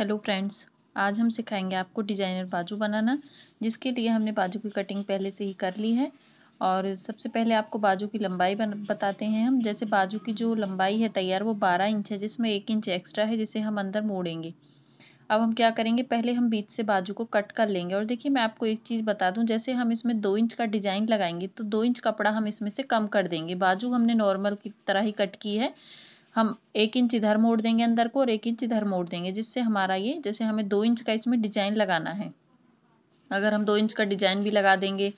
hello friends आज हम सिखाएंगे आपको डिजाइनर बाजू बनाना जिसके लिए हमने बाजू की कटिंग पहले से ही कर ली है और सबसे पहले आपको बाजू की लंबाई बताते हैं हम जैसे बाजू की जो लंबाई है तैयार वो बारह इंच है जिसमें एक इंच एक्स्ट्रा है जिसे हम अंदर मोड़ेंगे अब हम क्या करेंगे पहले हम बीच से बाजू को कट कर लेंगे और देखिए मैं आपको एक चीज़ बता दूं जैसे हम इसमें दो इंच का डिज़ाइन लगाएंगे तो दो इंच कपड़ा हम इसमें से कम कर देंगे बाजू हमने नॉर्मल की तरह ही कट की है हम एक इंच इधर मोड़ देंगे अंदर को और एक इंच इधर मोड़ देंगे जिससे हमारा ये जैसे हमें दो इंच का इसमें डिजाइन लगाना है अगर हम दो इंच का डिजाइन भी लगा देंगे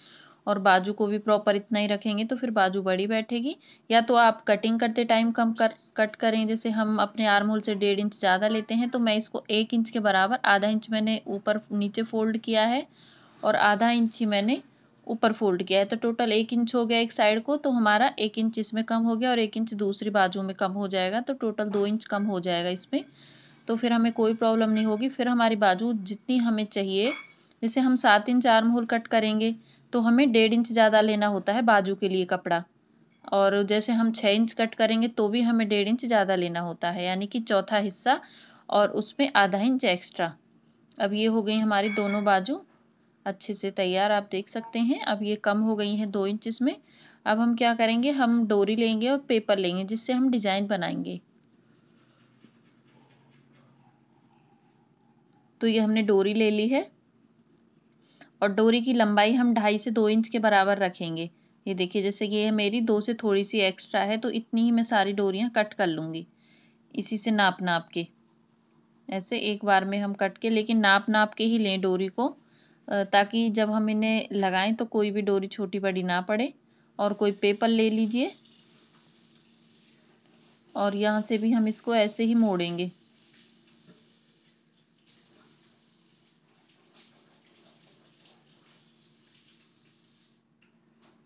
और बाजू को भी प्रॉपर इतना ही रखेंगे तो फिर बाजू बड़ी बैठेगी या तो आप कटिंग करते टाइम कम कर कट करें जैसे हम अपने आर्म होल से डेढ़ इंच ज़्यादा लेते हैं तो मैं इसको एक इंच के बराबर आधा इंच मैंने ऊपर नीचे फोल्ड किया है और आधा इंच ही मैंने ऊपर फोल्ड किया है तो टोटल एक इंच हो गया एक साइड को तो हमारा एक इंच इसमें कम हो गया और एक इंच दूसरी बाजू में कम हो जाएगा तो टोटल दो इंच कम हो जाएगा इसमें तो फिर हमें कोई प्रॉब्लम नहीं होगी फिर हमारी बाजू जितनी हमें चाहिए जैसे हम सात इंच आर्म होल कट करेंगे तो हमें डेढ़ इंच ज़्यादा लेना होता है बाजू के लिए कपड़ा और जैसे हम छः इंच कट करेंगे तो भी हमें डेढ़ इंच ज़्यादा लेना होता है यानी कि चौथा हिस्सा और उसमें आधा इंच एक्स्ट्रा अब ये हो गई हमारी दोनों बाजू अच्छे से तैयार आप देख सकते हैं अब ये कम हो गई हैं दो इंच इसमें अब हम क्या करेंगे हम डोरी लेंगे और पेपर लेंगे जिससे हम डिज़ाइन बनाएंगे तो ये हमने डोरी ले ली है और डोरी की लंबाई हम ढाई से दो इंच के बराबर रखेंगे ये देखिए जैसे ये है मेरी दो से थोड़ी सी एक्स्ट्रा है तो इतनी ही मैं सारी डोरियाँ कट कर लूँगी इसी से नाप नाप के ऐसे एक बार में हम कट के लेकिन नाप नाप के ही लें डोरी को ताकि जब हम इन्हें लगाएं तो कोई भी डोरी छोटी बड़ी ना पड़े और कोई पेपर ले लीजिए और यहाँ से भी हम इसको ऐसे ही मोड़ेंगे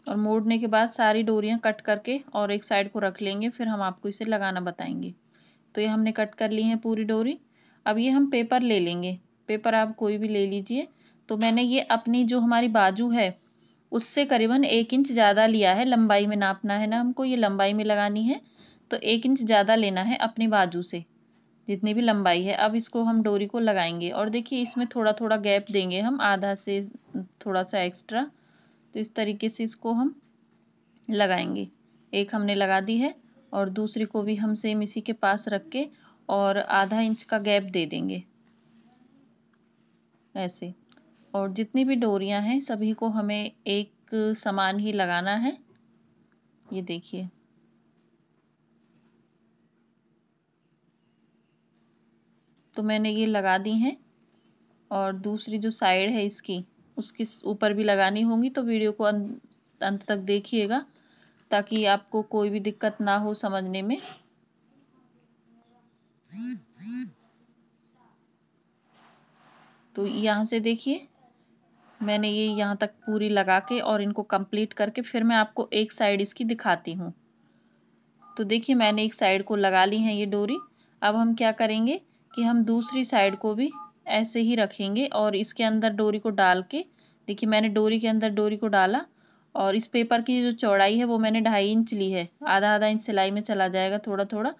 और मोड़ने के बाद सारी डोरियाँ कट करके और एक साइड को रख लेंगे फिर हम आपको इसे लगाना बताएंगे तो ये हमने कट कर ली है पूरी डोरी अब ये हम पेपर ले लेंगे पेपर आप कोई भी ले लीजिए तो मैंने ये अपनी जो हमारी बाजू है उससे करीबन एक इंच ज़्यादा लिया है लंबाई में नापना है ना हमको ये लंबाई में लगानी है तो एक इंच ज़्यादा लेना है अपनी बाजू से जितनी भी लंबाई है अब इसको हम डोरी को लगाएंगे और देखिए इसमें थोड़ा थोड़ा गैप देंगे हम आधा से थोड़ा सा एक्स्ट्रा तो इस तरीके से इसको हम लगाएंगे एक हमने लगा दी है और दूसरी को भी हम सेम इसी के पास रख के और आधा इंच का गैप दे देंगे ऐसे और जितनी भी डोरियां हैं सभी को हमें एक समान ही लगाना है ये देखिए तो मैंने ये लगा दी हैं और दूसरी जो साइड है इसकी उसके ऊपर भी लगानी होगी तो वीडियो को अं-, अंत तक देखिएगा ताकि आपको कोई भी दिक्कत ना हो समझने में तो यहाँ से देखिए मैंने ये यहाँ तक पूरी लगा के और इनको कंप्लीट करके फिर मैं आपको एक साइड इसकी दिखाती हूँ तो देखिए मैंने एक साइड को लगा ली है ये डोरी अब हम क्या करेंगे कि हम दूसरी साइड को भी ऐसे ही रखेंगे और इसके अंदर डोरी को डाल के देखिए मैंने डोरी के अंदर डोरी को डाला और इस पेपर की जो चौड़ाई है वो मैंने ढाई इंच ली है आधा आधा इंच सिलाई में चला जाएगा थोड़ा थोड़ा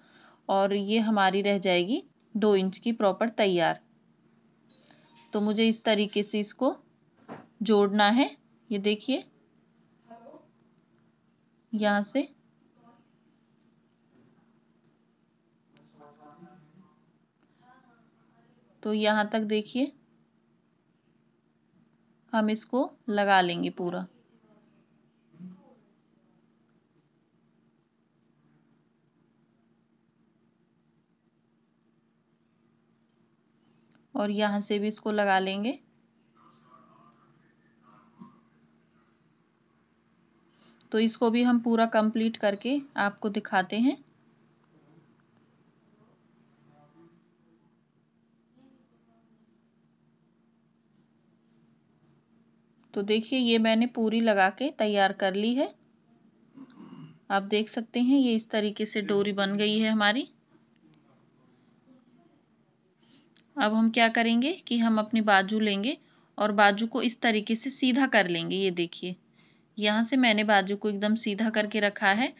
और ये हमारी रह जाएगी दो इंच की प्रॉपर तैयार तो मुझे इस तरीके से इसको जोड़ना है ये देखिए यहां से तो यहां तक देखिए हम इसको लगा लेंगे पूरा और यहां से भी इसको लगा लेंगे तो इसको भी हम पूरा कंप्लीट करके आपको दिखाते हैं तो देखिए ये मैंने पूरी लगा के तैयार कर ली है आप देख सकते हैं ये इस तरीके से डोरी बन गई है हमारी अब हम क्या करेंगे कि हम अपनी बाजू लेंगे और बाजू को इस तरीके से सीधा कर लेंगे ये देखिए यहाँ से मैंने बाजू को एकदम सीधा करके रखा है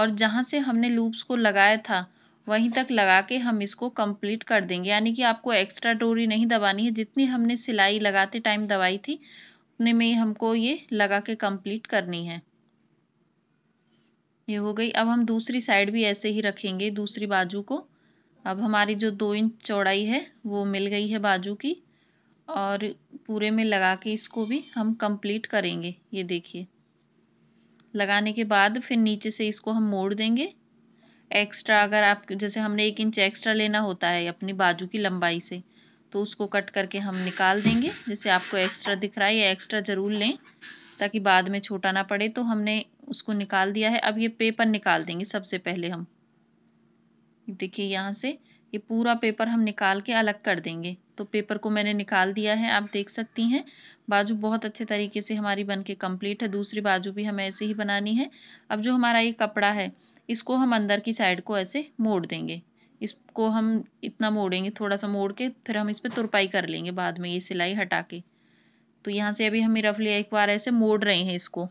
और जहाँ से हमने लूप्स को लगाया था वहीं तक लगा के हम इसको कंप्लीट कर देंगे यानी कि आपको एक्स्ट्रा डोरी नहीं दबानी है जितनी हमने सिलाई लगाते टाइम दबाई थी उतने में हमको ये लगा के कंप्लीट करनी है ये हो गई अब हम दूसरी साइड भी ऐसे ही रखेंगे दूसरी बाजू को अब हमारी जो दो इंच चौड़ाई है वो मिल गई है बाजू की और पूरे में लगा के इसको भी हम कंप्लीट करेंगे ये देखिए लगाने के बाद फिर नीचे से इसको हम मोड़ देंगे एक्स्ट्रा अगर आप जैसे हमने एक इंच एक्स्ट्रा लेना होता है अपनी बाजू की लंबाई से तो उसको कट करके हम निकाल देंगे जैसे आपको एक्स्ट्रा दिख रहा है या एक्स्ट्रा ज़रूर लें ताकि बाद में छोटा ना पड़े तो हमने उसको निकाल दिया है अब ये पेपर निकाल देंगे सबसे पहले हम देखिए यहाँ से ये पूरा पेपर हम निकाल के अलग कर देंगे तो पेपर को मैंने निकाल दिया है आप देख सकती हैं बाजू बहुत अच्छे तरीके से हमारी बन के कम्प्लीट है दूसरी बाजू भी हमें ऐसे ही बनानी है अब जो हमारा ये कपड़ा है इसको हम अंदर की साइड को ऐसे मोड़ देंगे इसको हम इतना मोड़ेंगे थोड़ा सा मोड़ के फिर हम इस पर तुरपाई कर लेंगे बाद में ये सिलाई हटा के तो यहाँ से अभी हम रफली एक बार ऐसे मोड़ रहे हैं इसको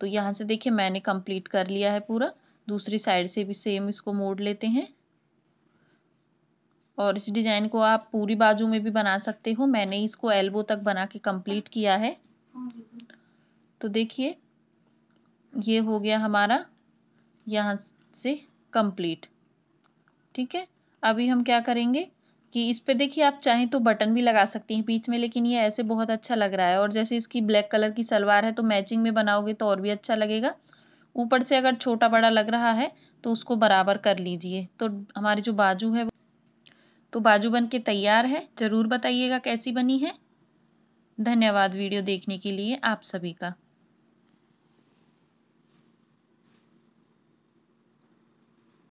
तो यहाँ से देखिए मैंने कंप्लीट कर लिया है पूरा दूसरी साइड से भी सेम इसको मोड़ लेते हैं और इस डिज़ाइन को आप पूरी बाजू में भी बना सकते हो मैंने इसको एल्बो तक बना के कंप्लीट किया है तो देखिए ये हो गया हमारा यहाँ से कंप्लीट ठीक है अभी हम क्या करेंगे कि इस पे देखिए आप चाहें तो बटन भी लगा सकती हैं बीच में लेकिन ये ऐसे बहुत अच्छा लग रहा है और जैसे इसकी ब्लैक कलर की सलवार है तो मैचिंग में बनाओगे तो और भी अच्छा लगेगा ऊपर से अगर छोटा बड़ा लग रहा है तो उसको बराबर कर लीजिए तो हमारी जो बाजू है वो तो बाजू बन के तैयार है ज़रूर बताइएगा कैसी बनी है धन्यवाद वीडियो देखने के लिए आप सभी का